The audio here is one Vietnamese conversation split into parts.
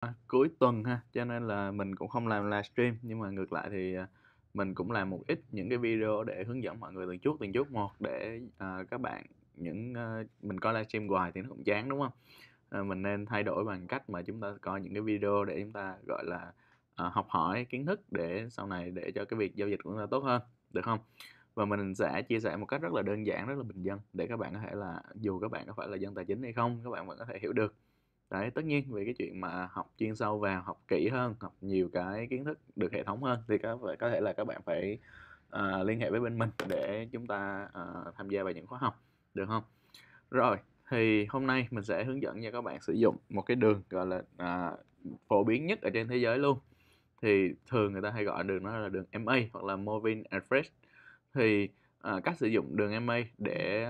À, cuối tuần ha, cho nên là mình cũng không làm livestream, nhưng mà ngược lại thì, à, mình cũng làm một ít những cái video để hướng dẫn mọi người từng chút, từng chút một để, ờ, các bạn những, ơ à, mình coi livestream hoài thì nó cũng chán, đúng không? Ờ, mình nên thay đổi bằng cách mà chúng ta coi những cái video để chúng ta, gọi là, ờ, học hỏi kiến thức để sau này để cho cái việc giao dịch của chúng ta tốt hơn, được không? Và mình sẽ chia sẻ một cách rất là đơn giản, rất là bình dân để các bạn có thể là dù các bạn có phải là dân tài chính hay không, các bạn vẫn có thể hiểu được đấy tất nhiên về cái chuyện mà học chuyên sâu vào học kỹ hơn học nhiều cái kiến thức được hệ thống hơn thì có phải có thể là các bạn phải uh, liên hệ với bên mình để chúng ta uh, tham gia vào những khóa học được không rồi thì hôm nay mình sẽ hướng dẫn cho các bạn sử dụng một cái đường gọi là uh, phổ biến nhất ở trên thế giới luôn thì thường người ta hay gọi đường đó là đường MA hoặc là Moving Average thì uh, cách sử dụng đường MA để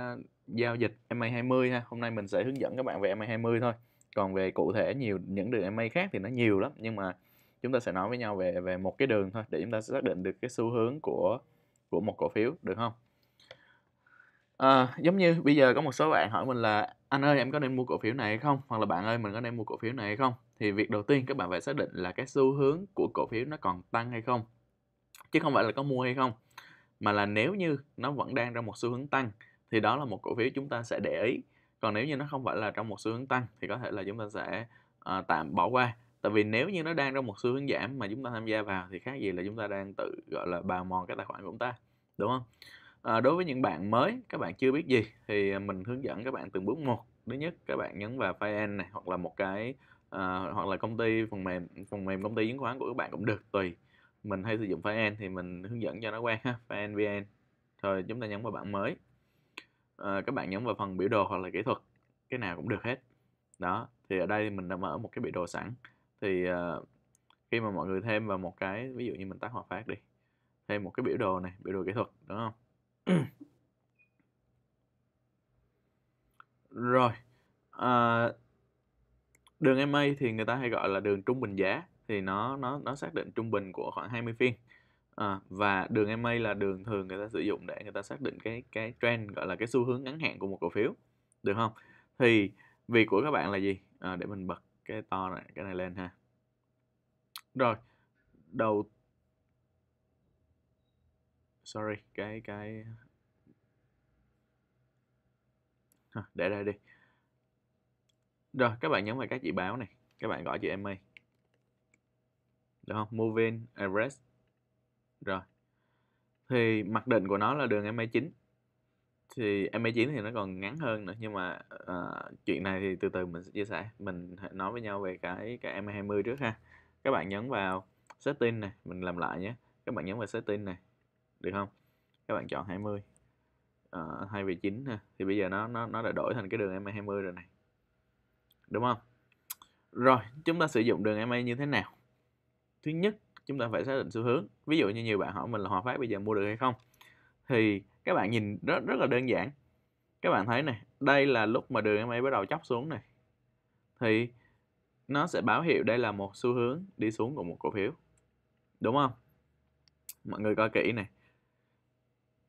giao dịch MA20 ha hôm nay mình sẽ hướng dẫn các bạn về MA20 thôi còn về cụ thể nhiều những đường MA khác thì nó nhiều lắm nhưng mà chúng ta sẽ nói với nhau về về một cái đường thôi để chúng ta xác định được cái xu hướng của của một cổ phiếu được không à, giống như bây giờ có một số bạn hỏi mình là anh ơi em có nên mua cổ phiếu này hay không hoặc là bạn ơi mình có nên mua cổ phiếu này hay không thì việc đầu tiên các bạn phải xác định là cái xu hướng của cổ phiếu nó còn tăng hay không chứ không phải là có mua hay không mà là nếu như nó vẫn đang ra một xu hướng tăng thì đó là một cổ phiếu chúng ta sẽ để ý còn nếu như nó không phải là trong một xu hướng tăng thì có thể là chúng ta sẽ uh, tạm bỏ qua tại vì nếu như nó đang trong một xu hướng giảm mà chúng ta tham gia vào thì khác gì là chúng ta đang tự gọi là bào mòn cái tài khoản của chúng ta đúng không à, đối với những bạn mới các bạn chưa biết gì thì mình hướng dẫn các bạn từng bước một thứ nhất các bạn nhấn vào file này hoặc là một cái uh, hoặc là công ty phần mềm phần mềm công ty chứng khoán của các bạn cũng được tùy mình hay sử dụng file thì mình hướng dẫn cho nó quen ha file vn rồi chúng ta nhấn vào bạn mới Ờ, các bạn nhấn vào phần biểu đồ hoặc là kỹ thuật cái nào cũng được hết đó thì ở đây mình đã mở một cái biểu đồ sẵn thì uh, khi mà mọi người thêm vào một cái ví dụ như mình tắt hòa phát đi thêm một cái biểu đồ này biểu đồ kỹ thuật đúng không rồi uh, đường MA thì người ta hay gọi là đường trung bình giá thì nó nó nó xác định trung bình của khoảng 20 phiên À, và đường MA là đường thường người ta sử dụng để người ta xác định cái cái trend gọi là cái xu hướng ngắn hạn của một cổ phiếu được không thì việc của các bạn là gì à, để mình bật cái to này cái này lên ha rồi đầu sorry cái cái à, để đây đi rồi các bạn nhấn vào các chỉ báo này các bạn gọi chữ MA được không moving average rồi. Thì mặc định của nó là đường MA9. Thì MA9 thì nó còn ngắn hơn nữa nhưng mà uh, chuyện này thì từ từ mình sẽ chia sẻ. Mình nói với nhau về cái cái MA20 trước ha. Các bạn nhấn vào setting này, mình làm lại nhé. Các bạn nhấn vào setting này. Được không? Các bạn chọn 20. Uh, ờ, hai về chín ha. Thì bây giờ nó nó nó đã đổi thành cái đường MA20 rồi này. Đúng không? Rồi, chúng ta sử dụng đường MA như thế nào? Thứ nhất chúng ta phải xác định xu hướng ví dụ như nhiều bạn hỏi mình là hòa phát bây giờ mua được hay không thì các bạn nhìn rất rất là đơn giản các bạn thấy này đây là lúc mà đường MA bắt đầu chóc xuống này thì nó sẽ báo hiệu đây là một xu hướng đi xuống của một cổ phiếu đúng không mọi người coi kỹ này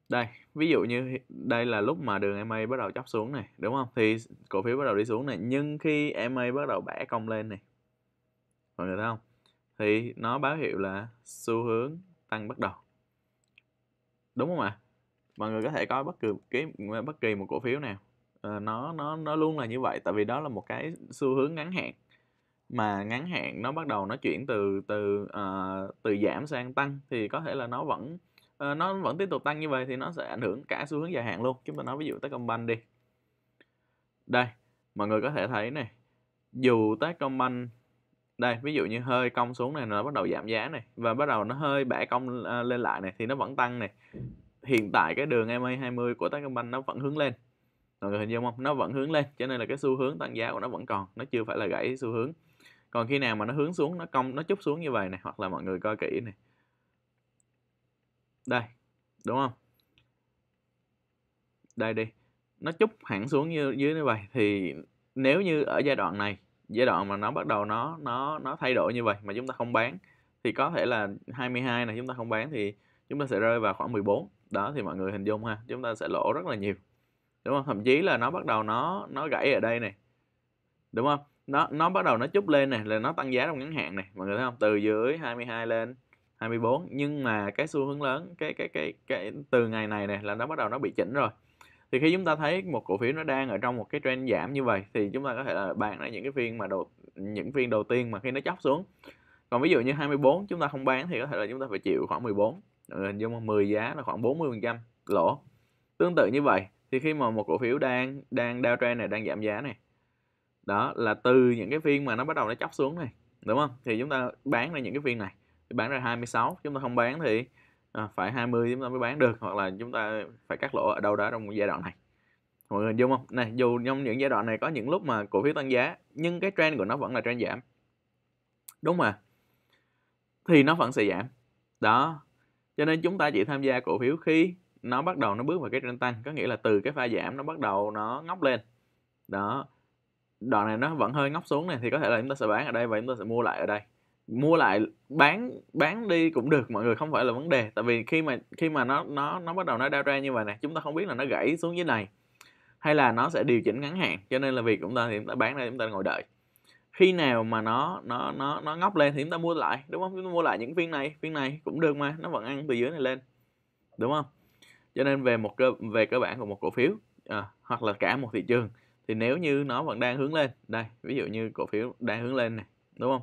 đây ví dụ như đây là lúc mà đường MA bắt đầu chóc xuống này đúng không thì cổ phiếu bắt đầu đi xuống này nhưng khi MA bắt đầu bẻ cong lên này mọi người thấy không thì nó báo hiệu là xu hướng tăng bắt đầu đúng không ạ à? mọi người có thể coi bất kỳ cái bất kỳ một cổ phiếu nào à, nó nó nó luôn là như vậy tại vì đó là một cái xu hướng ngắn hạn mà ngắn hạn nó bắt đầu nó chuyển từ từ uh, từ giảm sang tăng thì có thể là nó vẫn uh, nó vẫn tiếp tục tăng như vậy thì nó sẽ ảnh hưởng cả xu hướng dài hạn luôn chúng ta nói ví dụ Techcombank đi đây mọi người có thể thấy này dù Techcombank đây ví dụ như hơi cong xuống này nó bắt đầu giảm giá này và bắt đầu nó hơi bẻ cong à, lên lại này thì nó vẫn tăng này hiện tại cái đường MA20 của Techcombank nó vẫn hướng lên mọi người hình dung không nó vẫn hướng lên cho nên là cái xu hướng tăng giá của nó vẫn còn nó chưa phải là gãy xu hướng còn khi nào mà nó hướng xuống nó cong nó chút xuống như vậy này hoặc là mọi người coi kỹ này đây đúng không đây đi nó chút hẳn xuống như dưới như vậy thì nếu như ở giai đoạn này giai đoạn mà nó bắt đầu nó nó nó thay đổi như vậy mà chúng ta không bán thì có thể là 22 này chúng ta không bán thì chúng ta sẽ rơi vào khoảng 14 đó thì mọi người hình dung ha chúng ta sẽ lỗ rất là nhiều đúng không thậm chí là nó bắt đầu nó nó gãy ở đây này đúng không nó nó bắt đầu nó chút lên này là nó tăng giá trong ngắn hạn này mọi người thấy không từ dưới 22 lên 24 nhưng mà cái xu hướng lớn cái cái cái cái từ ngày này này là nó bắt đầu nó bị chỉnh rồi thì khi chúng ta thấy một cổ phiếu nó đang ở trong một cái trend giảm như vậy thì chúng ta có thể là bán ở những cái phiên mà đầu những phiên đầu tiên mà khi nó chóc xuống còn ví dụ như 24 chúng ta không bán thì có thể là chúng ta phải chịu khoảng 14 ờ, hình dung 10 giá là khoảng 40 phần trăm lỗ tương tự như vậy thì khi mà một cổ phiếu đang đang down trend này đang giảm giá này đó là từ những cái phiên mà nó bắt đầu nó chóc xuống này đúng không thì chúng ta bán ra những cái phiên này bán ra 26 chúng ta không bán thì à, phải 20 chúng ta mới bán được hoặc là chúng ta phải cắt lỗ ở đâu đó trong giai đoạn này mọi người dung không này dù trong những giai đoạn này có những lúc mà cổ phiếu tăng giá nhưng cái trend của nó vẫn là trend giảm đúng mà thì nó vẫn sẽ giảm đó cho nên chúng ta chỉ tham gia cổ phiếu khi nó bắt đầu nó bước vào cái trend tăng có nghĩa là từ cái pha giảm nó bắt đầu nó ngóc lên đó đoạn này nó vẫn hơi ngóc xuống này thì có thể là chúng ta sẽ bán ở đây và chúng ta sẽ mua lại ở đây mua lại bán bán đi cũng được mọi người không phải là vấn đề tại vì khi mà khi mà nó nó nó bắt đầu nó đau ra như vậy này chúng ta không biết là nó gãy xuống dưới này hay là nó sẽ điều chỉnh ngắn hạn cho nên là việc chúng ta thì chúng ta bán ra chúng ta ngồi đợi khi nào mà nó nó nó nó ngóc lên thì chúng ta mua lại đúng không chúng ta mua lại những phiên này phiên này cũng được mà nó vẫn ăn từ dưới này lên đúng không cho nên về một cơ về cơ bản của một cổ phiếu à, hoặc là cả một thị trường thì nếu như nó vẫn đang hướng lên đây ví dụ như cổ phiếu đang hướng lên này đúng không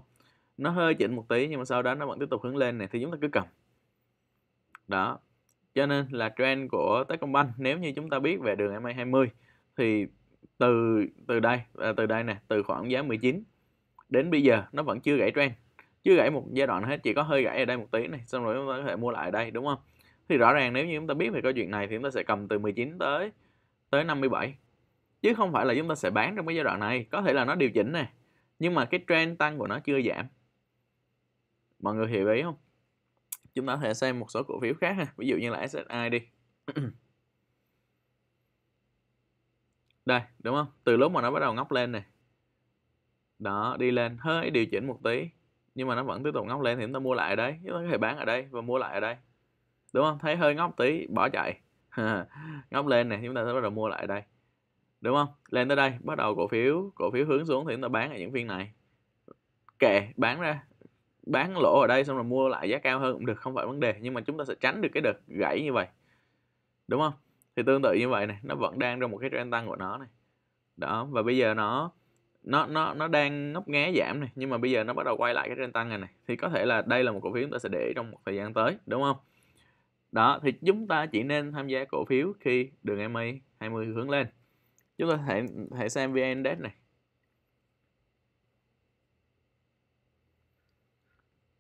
nó hơi chỉnh một tí nhưng mà sau đó nó vẫn tiếp tục hướng lên này thì chúng ta cứ cầm đó cho nên là trend của Techcombank nếu như chúng ta biết về đường MA20 thì từ từ đây à, từ đây nè từ khoảng giá 19 đến bây giờ nó vẫn chưa gãy trend chưa gãy một giai đoạn hết chỉ có hơi gãy ở đây một tí này xong rồi chúng ta có thể mua lại ở đây đúng không thì rõ ràng nếu như chúng ta biết về câu chuyện này thì chúng ta sẽ cầm từ 19 tới tới 57 chứ không phải là chúng ta sẽ bán trong cái giai đoạn này có thể là nó điều chỉnh nè nhưng mà cái trend tăng của nó chưa giảm mọi người hiểu ý không chúng ta có thể xem một số cổ phiếu khác ha ví dụ như là SSI đi đây đúng không từ lúc mà nó bắt đầu ngóc lên này đó đi lên hơi điều chỉnh một tí nhưng mà nó vẫn tiếp tục ngóc lên thì chúng ta mua lại ở đây chúng ta có thể bán ở đây và mua lại ở đây đúng không thấy hơi ngóc tí bỏ chạy ngóc lên này chúng ta sẽ bắt đầu mua lại ở đây đúng không lên tới đây bắt đầu cổ phiếu cổ phiếu hướng xuống thì chúng ta bán ở những phiên này kệ bán ra bán lỗ ở đây xong rồi mua lại giá cao hơn cũng được không phải vấn đề nhưng mà chúng ta sẽ tránh được cái đợt gãy như vậy đúng không thì tương tự như vậy này nó vẫn đang trong một cái trend tăng của nó này đó và bây giờ nó nó nó nó đang ngóc nghé giảm này nhưng mà bây giờ nó bắt đầu quay lại cái trend tăng này này thì có thể là đây là một cổ phiếu chúng ta sẽ để trong một thời gian tới đúng không đó thì chúng ta chỉ nên tham gia cổ phiếu khi đường MA 20 hướng lên chúng ta hãy hãy xem VN Index này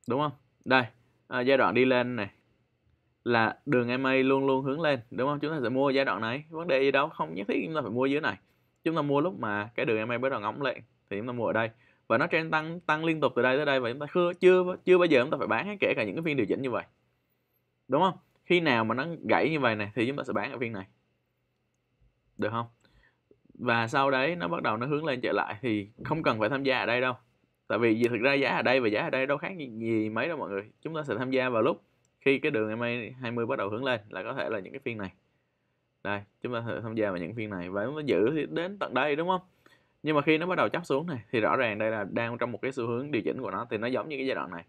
đúng không đây à, giai đoạn đi lên này là đường MA luôn luôn hướng lên đúng không chúng ta sẽ mua giai đoạn này vấn đề gì đâu không nhất thiết chúng ta phải mua dưới này chúng ta mua lúc mà cái đường MA bắt đầu ngóng lên thì chúng ta mua ở đây và nó trên tăng tăng liên tục từ đây tới đây và chúng ta chưa chưa chưa bao giờ chúng ta phải bán hết kể cả những cái phiên điều chỉnh như vậy đúng không khi nào mà nó gãy như vậy này thì chúng ta sẽ bán ở phiên này được không và sau đấy nó bắt đầu nó hướng lên trở lại thì không cần phải tham gia ở đây đâu tại vì thực ra giá ở đây và giá ở đây đâu khác gì, mấy đâu mọi người chúng ta sẽ tham gia vào lúc khi cái đường MA 20 bắt đầu hướng lên là có thể là những cái phiên này đây chúng ta sẽ tham gia vào những phiên này và nó giữ thì đến tận đây đúng không nhưng mà khi nó bắt đầu chắp xuống này thì rõ ràng đây là đang trong một cái xu hướng điều chỉnh của nó thì nó giống như cái giai đoạn này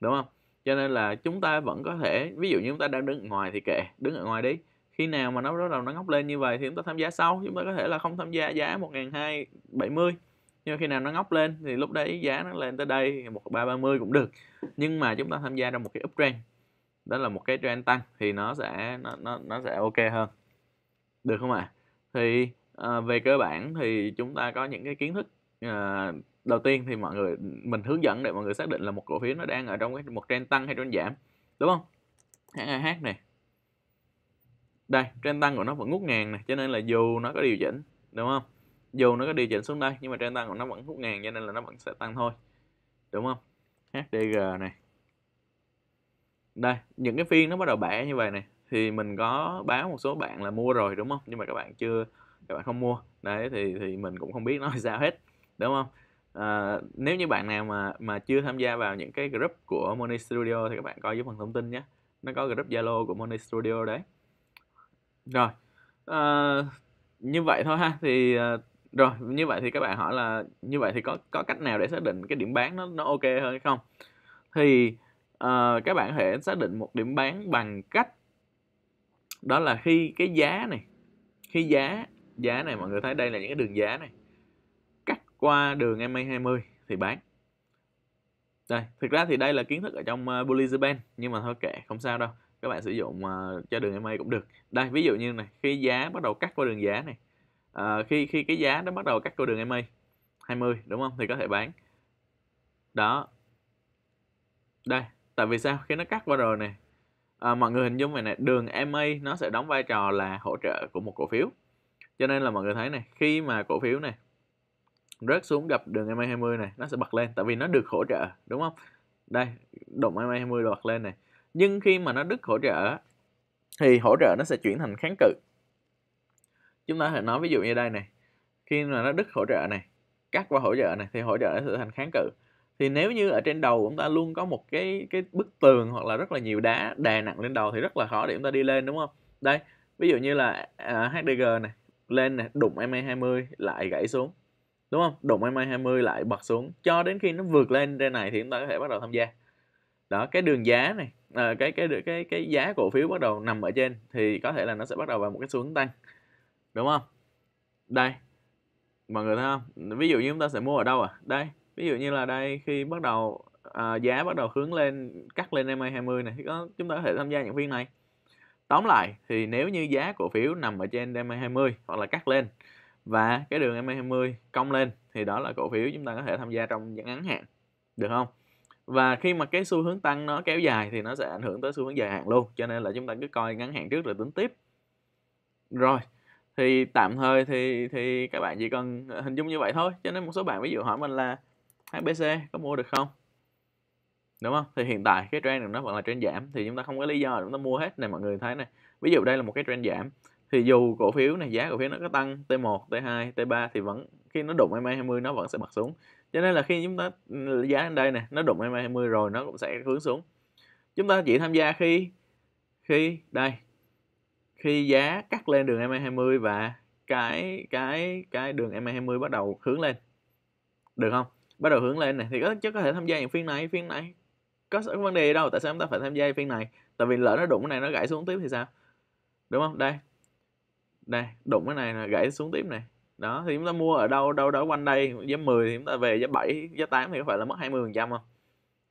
đúng không cho nên là chúng ta vẫn có thể ví dụ như chúng ta đang đứng ở ngoài thì kệ đứng ở ngoài đi khi nào mà nó bắt đầu nó ngóc lên như vậy thì chúng ta tham gia sau chúng ta có thể là không tham gia giá 1270 nhưng mà khi nào nó ngóc lên thì lúc đấy giá nó lên tới đây một ba ba mươi cũng được nhưng mà chúng ta tham gia trong một cái uptrend đó là một cái trend tăng thì nó sẽ nó nó, nó sẽ ok hơn được không ạ à? thì à, về cơ bản thì chúng ta có những cái kiến thức à, đầu tiên thì mọi người mình hướng dẫn để mọi người xác định là một cổ phiếu nó đang ở trong cái một trend tăng hay trend giảm đúng không HAH này đây trend tăng của nó vẫn ngút ngàn này cho nên là dù nó có điều chỉnh đúng không dù nó có điều chỉnh xuống đây nhưng mà trên tăng của nó vẫn hút ngàn cho nên là nó vẫn sẽ tăng thôi đúng không HDG này đây những cái phiên nó bắt đầu bẻ như vậy này thì mình có báo một số bạn là mua rồi đúng không nhưng mà các bạn chưa các bạn không mua đấy thì thì mình cũng không biết nó sao hết đúng không à, nếu như bạn nào mà mà chưa tham gia vào những cái group của Money Studio thì các bạn coi dưới phần thông tin nhé nó có group Zalo của Money Studio đấy rồi à, như vậy thôi ha thì à, rồi, như vậy thì các bạn hỏi là như vậy thì có có cách nào để xác định cái điểm bán nó nó ok hơn hay không? Thì uh, các bạn có thể xác định một điểm bán bằng cách đó là khi cái giá này, khi giá giá này mọi người thấy đây là những cái đường giá này cắt qua đường MA20 thì bán. Đây, thực ra thì đây là kiến thức ở trong uh, ờ, Bollinger Band nhưng mà thôi kệ, không sao đâu. Các bạn sử dụng uh, cho đường MA cũng được. Đây, ví dụ như này, khi giá bắt đầu cắt qua đường giá này à, khi khi cái giá nó bắt đầu cắt cô đường EMA 20 đúng không thì có thể bán đó đây tại vì sao khi nó cắt qua rồi này à, ờ, mọi người hình dung vậy nè đường EMA nó sẽ đóng vai trò là hỗ trợ của một cổ phiếu cho nên là mọi người thấy này khi mà cổ phiếu này rớt xuống gặp đường EMA 20 này nó sẽ bật lên tại vì nó được hỗ trợ đúng không đây đụng EMA 20 bật lên này nhưng khi mà nó đứt hỗ trợ thì hỗ trợ nó sẽ chuyển thành kháng cự chúng ta sẽ nói ví dụ như đây này khi mà nó đứt hỗ trợ này cắt qua hỗ trợ này thì hỗ trợ nó sẽ thành kháng cự thì nếu như ở trên đầu chúng ta luôn có một cái cái bức tường hoặc là rất là nhiều đá đè nặng lên đầu thì rất là khó để chúng ta đi lên đúng không đây ví dụ như là à, HDG này lên này đụng MA20 lại gãy xuống đúng không đụng MA20 lại bật xuống cho đến khi nó vượt lên trên này thì chúng ta có thể bắt đầu tham gia đó cái đường giá này à, ờ, cái, cái cái cái cái giá cổ phiếu bắt đầu nằm ở trên thì có thể là nó sẽ bắt đầu vào một cái xu hướng tăng đúng không đây mọi người thấy không ví dụ như chúng ta sẽ mua ở đâu à đây ví dụ như là đây khi bắt đầu à, giá bắt đầu hướng lên cắt lên MA 20 này thì có, chúng ta có thể tham gia những phiên này tóm lại thì nếu như giá cổ phiếu nằm ở trên MA 20 hoặc là cắt lên và cái đường MA 20 cong lên thì đó là cổ phiếu chúng ta có thể tham gia trong những ngắn hạn được không và khi mà cái xu hướng tăng nó kéo dài thì nó sẽ ảnh hưởng tới xu hướng dài hạn luôn cho nên là chúng ta cứ coi ngắn hạn trước rồi tính tiếp rồi thì tạm thời thì thì các bạn chỉ cần ờ, hình dung như vậy thôi cho nên một số bạn ví dụ hỏi mình là HBC có mua được không đúng không thì hiện tại cái trend này nó vẫn là trend giảm thì chúng ta không có lý do để chúng ta mua hết này mọi người thấy này ví dụ đây là một cái trend giảm thì dù cổ phiếu này giá cổ phiếu nó có tăng T1, T2, T3 thì vẫn khi nó đụng MA e 20 nó vẫn sẽ bật xuống. Cho nên là khi chúng ta ừ, giá lên đây này nó đụng MA e 20 rồi nó cũng sẽ hướng xuống. Chúng ta chỉ tham gia khi khi đây khi giá cắt lên đường MA20 và cái cái cái đường MA20 bắt đầu hướng lên được không bắt đầu hướng lên này thì có chứ có thể tham gia những phiên này phiên này có, có vấn đề đâu tại sao chúng ta phải tham gia phiên này tại vì lỡ nó đụng cái này nó gãy xuống tiếp thì sao đúng không đây đây đụng cái này là gãy xuống tiếp này đó thì chúng ta mua ở đâu đâu đó quanh đây giá 10 thì chúng ta về giá 7 giá 8 thì có phải là mất 20 phần trăm không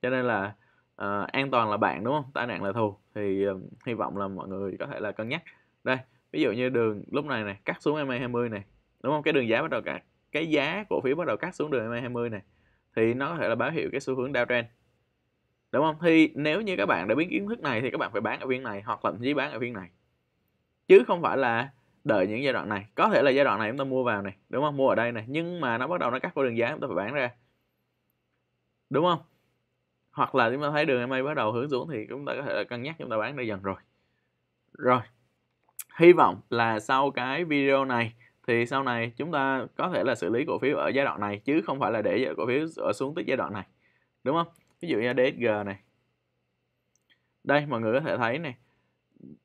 cho nên là uh, an toàn là bạn đúng không tai nạn là thù thì uh, hy vọng là mọi người có thể là cân nhắc đây ví dụ như đường lúc này này cắt xuống MA 20 này đúng không cái đường giá bắt đầu cắt cái giá cổ phiếu bắt đầu cắt xuống đường MA 20 này thì nó có thể là báo hiệu cái xu hướng downtrend đúng không thì nếu như các bạn đã biết kiến thức này thì các bạn phải bán ở phiên này hoặc là thậm chí bán ở phiên này chứ không phải là đợi những giai đoạn này có thể là giai đoạn này chúng ta mua vào này đúng không mua ở đây này nhưng mà nó bắt đầu nó cắt qua đường giá chúng ta phải bán ra đúng không hoặc là chúng ta thấy đường MA bắt đầu hướng xuống thì chúng ta có thể là cân nhắc chúng ta bán ra dần rồi rồi hy vọng là sau cái video này thì sau này chúng ta có thể là xử lý cổ phiếu ở giai đoạn này chứ không phải là để cổ phiếu ở xuống tới giai đoạn này đúng không ví dụ như DSG này đây mọi người có thể thấy này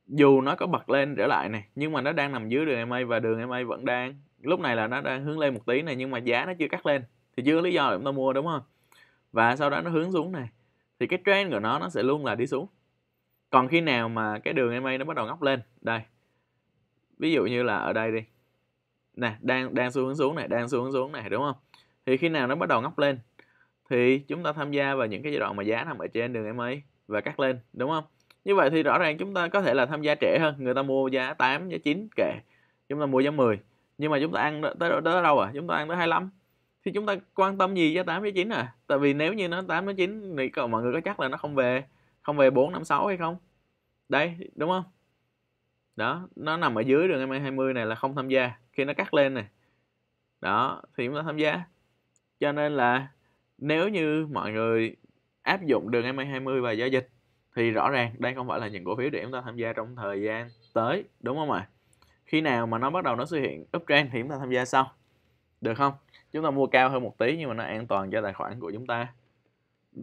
dù nó có bật lên trở lại này nhưng mà nó đang nằm dưới đường EMA và đường EMA vẫn đang lúc này là nó đang hướng lên một tí này nhưng mà giá nó chưa cắt lên thì chưa có lý do để chúng ta mua đúng không và sau đó nó hướng xuống này thì cái trend của nó nó sẽ luôn là đi xuống còn khi nào mà cái đường EMA nó bắt đầu ngóc lên đây ví dụ như là ở đây đi nè đang đang xu hướng xuống này đang xu hướng xuống này đúng không thì khi nào nó bắt đầu ngóc lên thì chúng ta tham gia vào những cái giai đoạn mà giá nằm ở trên đường MA và cắt lên đúng không như vậy thì rõ ràng chúng ta có thể là tham gia trễ hơn người ta mua giá 8 giá 9 kệ chúng ta mua giá 10 nhưng mà chúng ta ăn tới, tới đâu à chúng ta ăn tới 25 thì chúng ta quan tâm gì giá 8 giá 9 à tại vì nếu như nó 8 giá 9 thì mọi người có chắc là nó không về không về 4 5 6 hay không đây đúng không đó nó nằm ở dưới đường MA20 này là không tham gia khi nó cắt lên này đó thì chúng ta tham gia cho nên là nếu như mọi người áp dụng đường MA20 và giao dịch thì rõ ràng đây không phải là những cổ phiếu để chúng ta tham gia trong thời gian tới đúng không ạ à? khi nào mà nó bắt đầu nó xuất hiện uptrend thì chúng ta tham gia sau được không chúng ta mua cao hơn một tí nhưng mà nó an toàn cho tài khoản của chúng ta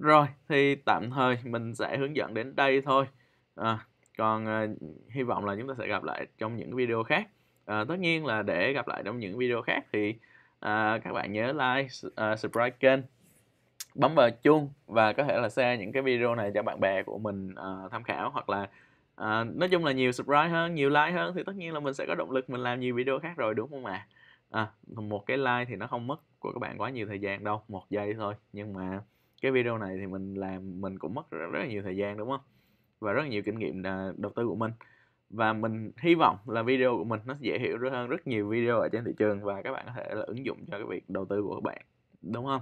rồi thì tạm thời mình sẽ hướng dẫn đến đây thôi à, còn uh, hy vọng là chúng ta sẽ gặp lại trong những video khác uh, tất nhiên là để gặp lại trong những video khác thì uh, các bạn nhớ like uh, subscribe kênh bấm vào chuông và có thể là share những cái video này cho bạn bè của mình uh, tham khảo hoặc là uh, nói chung là nhiều subscribe hơn nhiều like hơn thì tất nhiên là mình sẽ có động lực mình làm nhiều video khác rồi đúng không ạ à? à, một cái like thì nó không mất của các bạn quá nhiều thời gian đâu một giây thôi nhưng mà cái video này thì mình làm mình cũng mất rất, rất là nhiều thời gian đúng không và rất nhiều kinh nghiệm à, đầu tư của mình và mình hy vọng là video của mình nó dễ hiểu hơn rất nhiều video ở trên thị trường và các bạn có thể là ứng dụng cho cái việc đầu tư của các bạn đúng không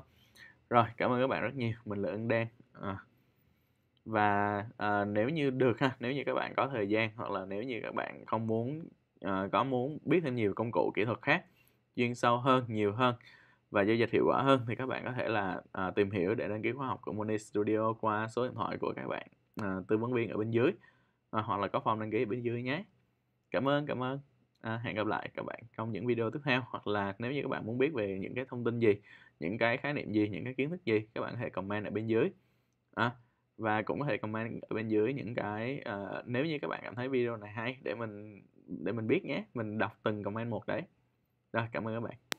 rồi cảm ơn các bạn rất nhiều mình là ưng đen à. và à, nếu như được ha nếu như các bạn có thời gian hoặc là nếu như các bạn không muốn à, có muốn biết thêm nhiều công cụ kỹ thuật khác chuyên sâu hơn nhiều hơn và giao dịch hiệu quả hơn thì các bạn có thể là à, tìm hiểu để đăng ký khóa học của Money Studio qua số điện thoại của các bạn à, tư vấn viên ở bên dưới à, hoặc là có form đăng ký ở bên dưới nhé cảm ơn cảm ơn à, hẹn gặp lại các bạn trong những video tiếp theo hoặc là nếu như các bạn muốn biết về những cái thông tin gì những cái khái niệm gì những cái kiến thức gì các bạn hãy comment ở bên dưới à, và cũng có thể comment ở bên dưới những cái uh, nếu như các bạn cảm thấy video này hay để mình để mình biết nhé mình đọc từng comment một đấy rồi cảm ơn các bạn